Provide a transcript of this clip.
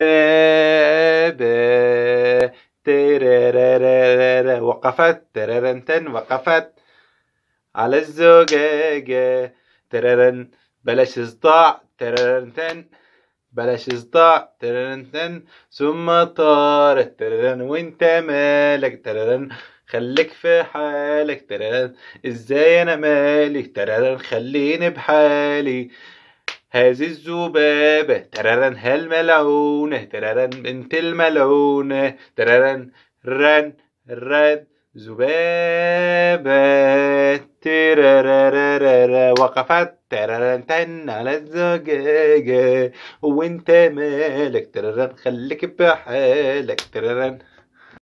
ب وقفت تررنتن وقفت على الزجاجة تررن بلاش صداع تررنتن بلاش صداع تررنتن ثم طارت تررن وانت مالك تررن خليك في حالك تررن ازاي انا مالي تررن خليني بحالي هذه الذبابة تررن هالملعونة تررن بنت الملعونة تررن رن رن ذبابة ترررررر وقفت تررن تن على الزجاجة وانت مالك تررن خليك بحالك تررن